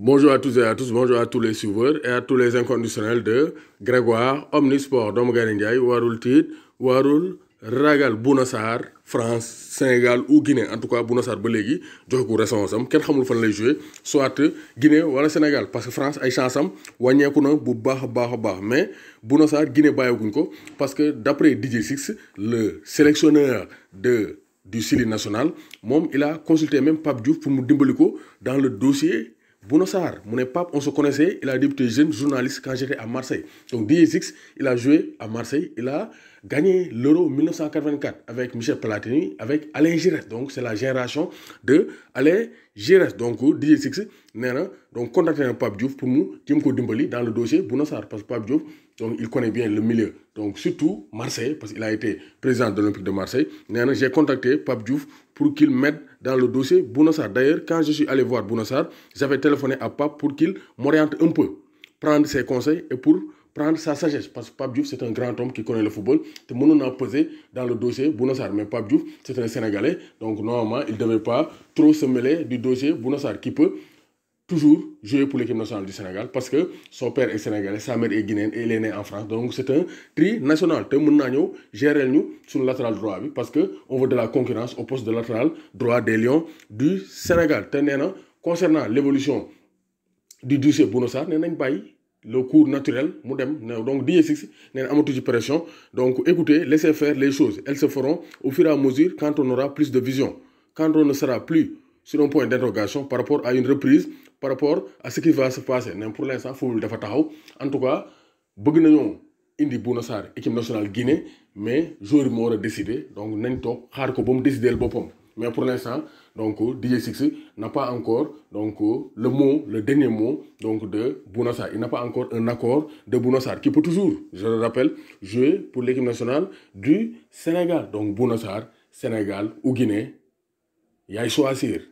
Bonjour à tous et à tous, bonjour à tous les suiveurs et à tous les inconditionnels de Grégoire, Omnisport, Dom Ndiaye, Warul Tit, Warul, Ragal, Bounassar, France, Sénégal ou Guinée. En tout cas, Bounassar, Belégui, Djokou, ce Ken Hamoul Fan les jouer, soit Guinée ou Sénégal. Parce que France, Aïe Chansam, Wanyakouna, Boubah, Bah, Bah. Mais Bounassar, Guinée, Bayogunko, parce que d'après DJ6, le sélectionneur de, du Sénégal, national, Mom, il a consulté même Pape Diouf pour nous dans le dossier Bounassar, mon pape, on se connaissait. Il a débuté jeune journaliste quand j'étais à Marseille. Donc DSX, il a joué à Marseille. Il a Gagner l'Euro 1984 avec Michel Platini, avec Alain Giresse. Donc, c'est la génération de Alain Giresse. Donc, DJ Six, Nena, donc, contacté un Pape Diouf pour nous, Tim Kodimbali, dans le dossier Bounassar, parce que Pape Diouf, donc, il connaît bien le milieu. Donc, surtout Marseille, parce qu'il a été président de l'Olympique de Marseille. j'ai contacté Pape Diouf pour qu'il mette dans le dossier Bounassar. D'ailleurs, quand je suis allé voir Bounassar, j'avais téléphoné à Pape pour qu'il m'oriente un peu, prendre ses conseils et pour sa sagesse parce que Pape Diouf c'est un grand homme qui connaît le football te on n'a posé dans le dossier Bounassar. mais Pape Diouf c'est un Sénégalais donc normalement il devait pas trop se mêler du dossier Bounassar. qui peut toujours jouer pour l'équipe nationale du Sénégal parce que son père est sénégalais sa mère est guinéenne et il est né en France donc c'est un tri national te mën naa géré nous sur latéral droit parce que on veut de la concurrence au poste de latéral droit des Lions du Sénégal concernant l'évolution du dossier Bounassar, Sarr avons le cours naturel mu donc DSX six na amatu ci pression donc écoutez laissez faire les choses elles se feront au fur et à mesure quand on aura plus de vision quand on ne sera plus sur un point d'interrogation par rapport à une reprise par rapport à ce qui va se passer mais pour l'instant football dafa taxaw en tout cas bëgg une indi Bouna équipe nationale Guinée mais jour bi a décider donc nous avons décidé le bon mu mais pour l'instant, donc DJ6 n'a pas encore donc, le mot, le dernier mot donc, de Bounassar. Il n'a pas encore un accord de Bounassar qui peut toujours, je le rappelle, jouer pour l'équipe nationale du Sénégal. Donc Bounassar, Sénégal ou Guinée, il y a choisir.